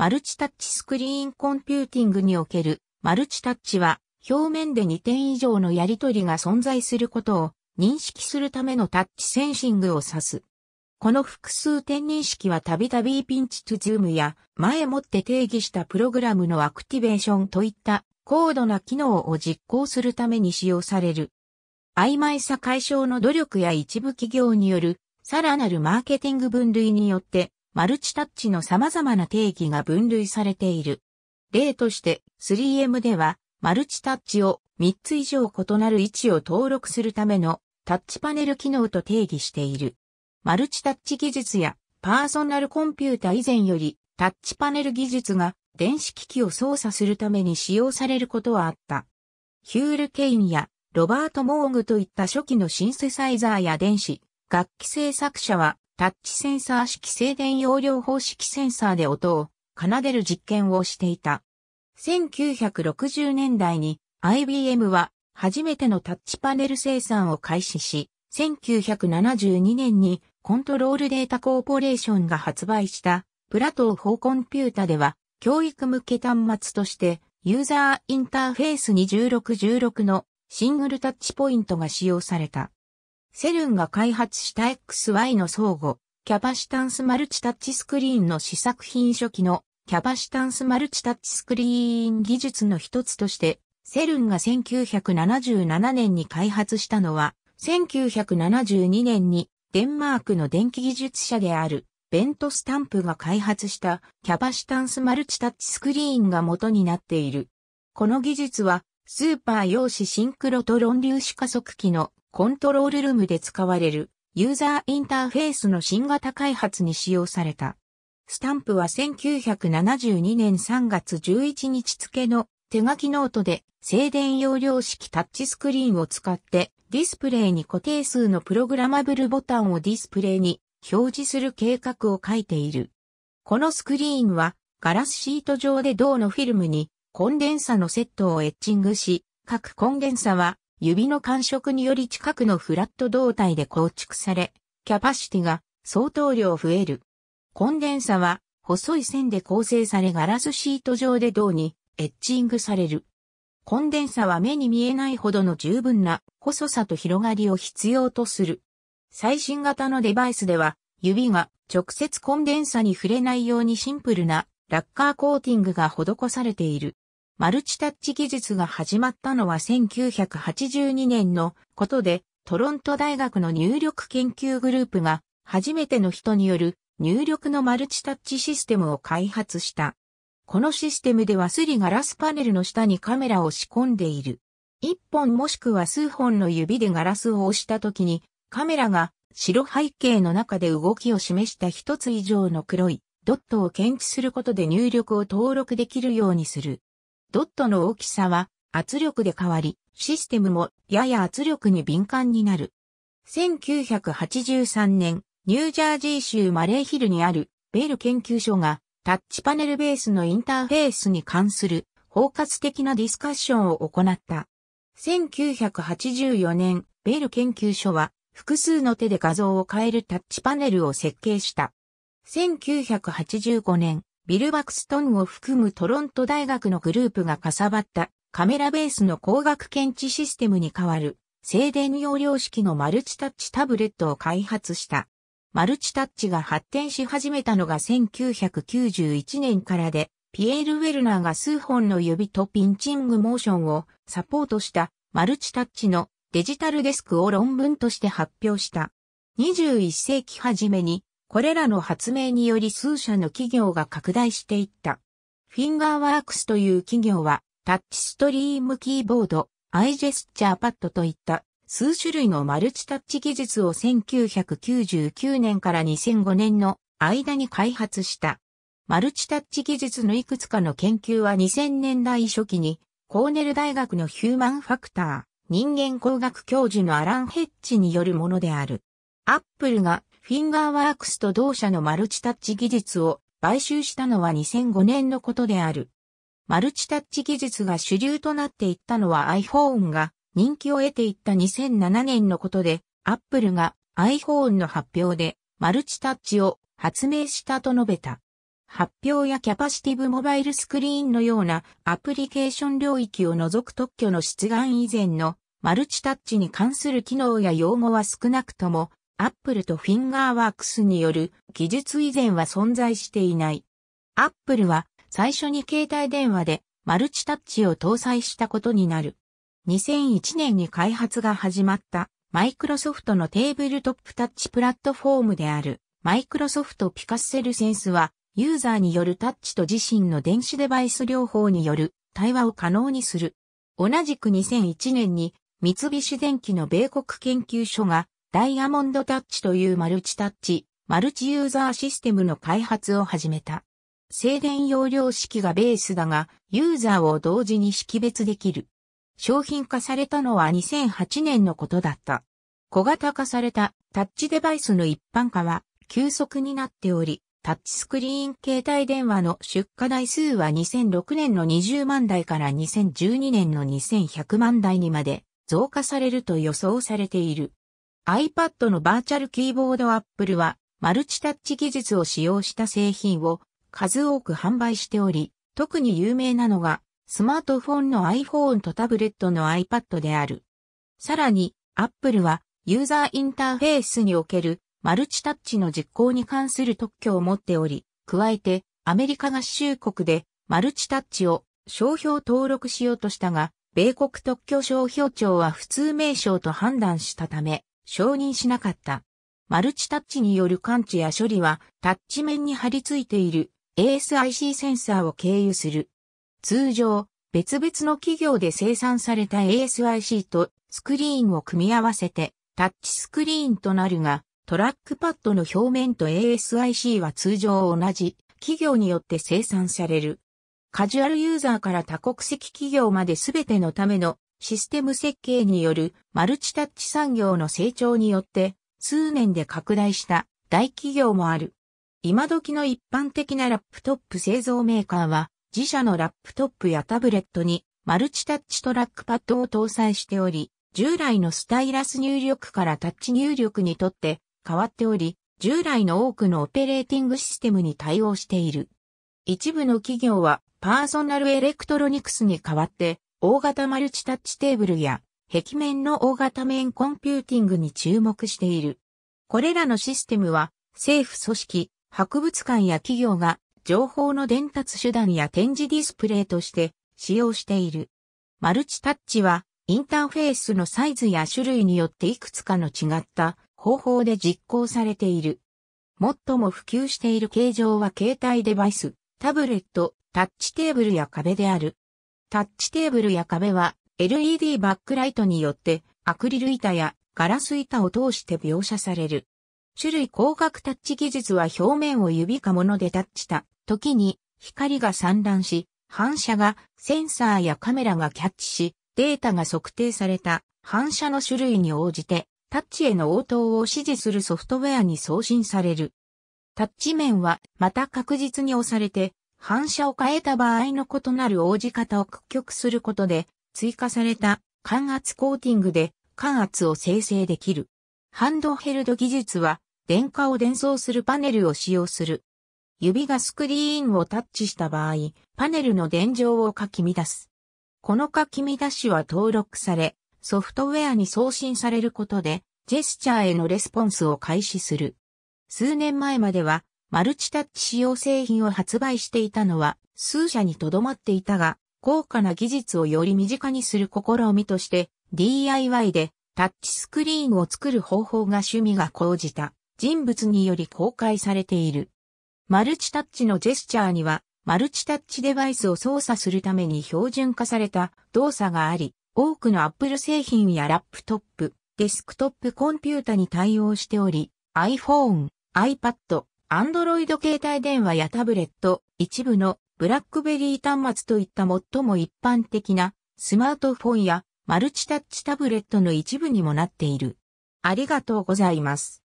マルチタッチスクリーンコンピューティングにおけるマルチタッチは表面で2点以上のやり取りが存在することを認識するためのタッチセンシングを指す。この複数点認識はたびたびピンチとズームや前もって定義したプログラムのアクティベーションといった高度な機能を実行するために使用される。曖昧さ解消の努力や一部企業によるさらなるマーケティング分類によってマルチタッチの様々な定義が分類されている。例として 3M ではマルチタッチを3つ以上異なる位置を登録するためのタッチパネル機能と定義している。マルチタッチ技術やパーソナルコンピュータ以前よりタッチパネル技術が電子機器を操作するために使用されることはあった。ヒュール・ケインやロバート・モーグといった初期のシンセサイザーや電子、楽器製作者はタッチセンサー式静電容量方式センサーで音を奏でる実験をしていた。1960年代に IBM は初めてのタッチパネル生産を開始し、1972年にコントロールデータコーポレーションが発売したプラトー4コンピュータでは教育向け端末としてユーザーインターフェースに1616のシングルタッチポイントが使用された。セルンが開発した XY の相互、キャパシタンスマルチタッチスクリーンの試作品初期のキャパシタンスマルチタッチスクリーン技術の一つとして、セルンが1977年に開発したのは、1972年にデンマークの電気技術者であるベントスタンプが開発したキャパシタンスマルチタッチスクリーンが元になっている。この技術はスーパー用紙シンクロトロン粒子加速器のコントロールルームで使われるユーザーインターフェースの新型開発に使用された。スタンプは1972年3月11日付の手書きノートで静電容量式タッチスクリーンを使ってディスプレイに固定数のプログラマブルボタンをディスプレイに表示する計画を書いている。このスクリーンはガラスシート上で銅のフィルムにコンデンサのセットをエッチングし、各コンデンサは指の感触により近くのフラット胴体で構築され、キャパシティが相当量増える。コンデンサは細い線で構成されガラスシート上で銅にエッチングされる。コンデンサは目に見えないほどの十分な細さと広がりを必要とする。最新型のデバイスでは指が直接コンデンサに触れないようにシンプルなラッカーコーティングが施されている。マルチタッチ技術が始まったのは1982年のことで、トロント大学の入力研究グループが初めての人による入力のマルチタッチシステムを開発した。このシステムではすりガラスパネルの下にカメラを仕込んでいる。一本もしくは数本の指でガラスを押した時にカメラが白背景の中で動きを示した一つ以上の黒いドットを検知することで入力を登録できるようにする。ドットの大きさは圧力で変わり、システムもやや圧力に敏感になる。1983年、ニュージャージー州マレーヒルにあるベール研究所がタッチパネルベースのインターフェースに関する包括的なディスカッションを行った。1984年、ベール研究所は複数の手で画像を変えるタッチパネルを設計した。1985年、ビル・バクストンを含むトロント大学のグループがかさばったカメラベースの光学検知システムに代わる静電容量式のマルチタッチタブレットを開発した。マルチタッチが発展し始めたのが1991年からで、ピエール・ウェルナーが数本の指とピンチングモーションをサポートしたマルチタッチのデジタルデスクを論文として発表した。21世紀初めにこれらの発明により数社の企業が拡大していった。フィンガーワークスという企業は、タッチストリームキーボード、アイジェスチャーパッドといった数種類のマルチタッチ技術を1999年から2005年の間に開発した。マルチタッチ技術のいくつかの研究は2000年代初期に、コーネル大学のヒューマンファクター、人間工学教授のアラン・ヘッジによるものである。アップルがフィンガーワークスと同社のマルチタッチ技術を買収したのは2005年のことである。マルチタッチ技術が主流となっていったのは iPhone が人気を得ていった2007年のことで、Apple が iPhone の発表でマルチタッチを発明したと述べた。発表やキャパシティブモバイルスクリーンのようなアプリケーション領域を除く特許の出願以前のマルチタッチに関する機能や用語は少なくともアップルとフィンガーワークスによる技術以前は存在していない。アップルは最初に携帯電話でマルチタッチを搭載したことになる。2001年に開発が始まったマイクロソフトのテーブルトップタッチプラットフォームであるマイクロソフトピカッセルセンスはユーザーによるタッチと自身の電子デバイス療法による対話を可能にする。同じく2001年に三菱電機の米国研究所がダイヤモンドタッチというマルチタッチ、マルチユーザーシステムの開発を始めた。静電容量式がベースだが、ユーザーを同時に識別できる。商品化されたのは2008年のことだった。小型化されたタッチデバイスの一般化は急速になっており、タッチスクリーン携帯電話の出荷台数は2006年の20万台から2012年の2100万台にまで増加されると予想されている。iPad のバーチャルキーボード Apple はマルチタッチ技術を使用した製品を数多く販売しており、特に有名なのがスマートフォンの iPhone とタブレットの iPad である。さらに Apple はユーザーインターフェースにおけるマルチタッチの実行に関する特許を持っており、加えてアメリカ合衆国でマルチタッチを商標登録しようとしたが、米国特許商標庁は普通名称と判断したため、承認しなかった。マルチタッチによる感知や処理はタッチ面に貼り付いている ASIC センサーを経由する。通常、別々の企業で生産された ASIC とスクリーンを組み合わせてタッチスクリーンとなるが、トラックパッドの表面と ASIC は通常同じ企業によって生産される。カジュアルユーザーから多国籍企業まで全てのためのシステム設計によるマルチタッチ産業の成長によって数年で拡大した大企業もある。今時の一般的なラップトップ製造メーカーは自社のラップトップやタブレットにマルチタッチトラックパッドを搭載しており、従来のスタイラス入力からタッチ入力にとって変わっており、従来の多くのオペレーティングシステムに対応している。一部の企業はパーソナルエレクトロニクスに代わって大型マルチタッチテーブルや壁面の大型面コンピューティングに注目している。これらのシステムは政府組織、博物館や企業が情報の伝達手段や展示ディスプレイとして使用している。マルチタッチはインターフェースのサイズや種類によっていくつかの違った方法で実行されている。最も普及している形状は携帯デバイス、タブレット、タッチテーブルや壁である。タッチテーブルや壁は LED バックライトによってアクリル板やガラス板を通して描写される。種類光学タッチ技術は表面を指か物でタッチした時に光が散乱し、反射がセンサーやカメラがキャッチし、データが測定された反射の種類に応じてタッチへの応答を指示するソフトウェアに送信される。タッチ面はまた確実に押されて反射を変えた場合の異なる応じ方を屈曲することで、追加された感圧コーティングで感圧を生成できる。ハンドヘルド技術は、電荷を伝送するパネルを使用する。指がスクリーンをタッチした場合、パネルの電状をかき乱す。このかき乱しは登録され、ソフトウェアに送信されることで、ジェスチャーへのレスポンスを開始する。数年前までは、マルチタッチ使用製品を発売していたのは数社にとどまっていたが、高価な技術をより身近にする試みとして DIY でタッチスクリーンを作る方法が趣味が講じた人物により公開されている。マルチタッチのジェスチャーにはマルチタッチデバイスを操作するために標準化された動作があり、多くの Apple 製品やラップトップ、デスクトップコンピュータに対応しており、iPhone、iPad、アンドロイド携帯電話やタブレット、一部のブラックベリー端末といった最も一般的なスマートフォンやマルチタッチタブレットの一部にもなっている。ありがとうございます。